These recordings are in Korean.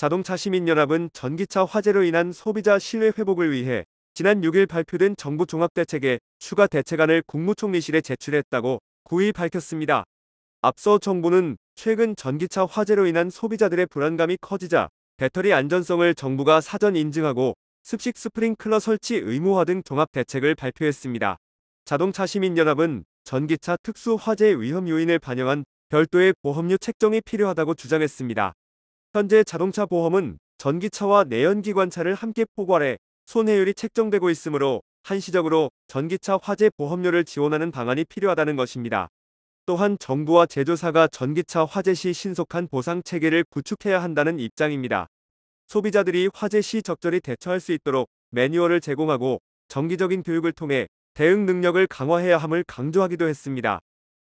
자동차 시민연합은 전기차 화재로 인한 소비자 신뢰 회복을 위해 지난 6일 발표된 정부 종합대책에 추가 대책안을 국무총리실에 제출했다고 9일 밝혔습니다. 앞서 정부는 최근 전기차 화재로 인한 소비자들의 불안감이 커지자 배터리 안전성을 정부가 사전 인증하고 습식 스프링클러 설치 의무화 등 종합 대책을 발표했습니다. 자동차 시민연합은 전기차 특수 화재 위험 요인을 반영한 별도의 보험료 책정이 필요하다고 주장했습니다. 현재 자동차 보험은 전기차와 내연기관차를 함께 포괄해 손해율이 책정되고 있으므로 한시적으로 전기차 화재 보험료를 지원하는 방안이 필요하다는 것입니다. 또한 정부와 제조사가 전기차 화재 시 신속한 보상 체계를 구축해야 한다는 입장입니다. 소비자들이 화재 시 적절히 대처할 수 있도록 매뉴얼을 제공하고 정기적인 교육을 통해 대응 능력을 강화해야 함을 강조하기도 했습니다.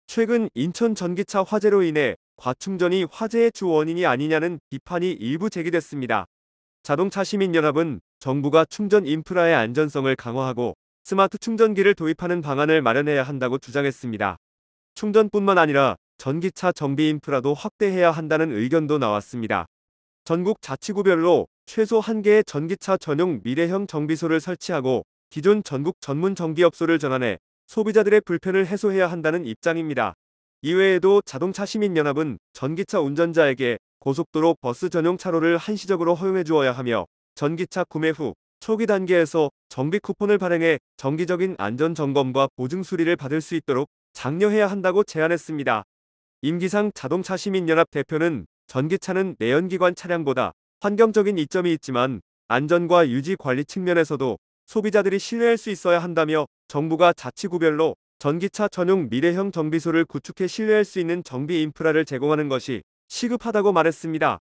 최근 인천 전기차 화재로 인해 과충전이 화재의 주 원인이 아니냐는 비판이 일부 제기됐습니다. 자동차 시민연합은 정부가 충전 인프라의 안전성을 강화하고 스마트 충전기를 도입하는 방안을 마련해야 한다고 주장했습니다. 충전뿐만 아니라 전기차 정비 인프라도 확대해야 한다는 의견도 나왔습니다. 전국 자치구별로 최소 1개의 전기차 전용 미래형 정비소를 설치하고 기존 전국 전문 정비업소를 전환해 소비자들의 불편을 해소해야 한다는 입장입니다. 이외에도 자동차 시민연합은 전기차 운전자에게 고속도로 버스 전용 차로를 한시적으로 허용해 주어야 하며 전기차 구매 후 초기 단계에서 정비 쿠폰을 발행해 정기적인 안전 점검과 보증 수리를 받을 수 있도록 장려해야 한다고 제안했습니다. 임기상 자동차 시민연합 대표는 전기차는 내연기관 차량보다 환경적인 이점이 있지만 안전과 유지 관리 측면에서도 소비자들이 신뢰할 수 있어야 한다며 정부가 자치구별로 전기차 전용 미래형 정비소를 구축해 신뢰할 수 있는 정비 인프라를 제공하는 것이 시급하다고 말했습니다.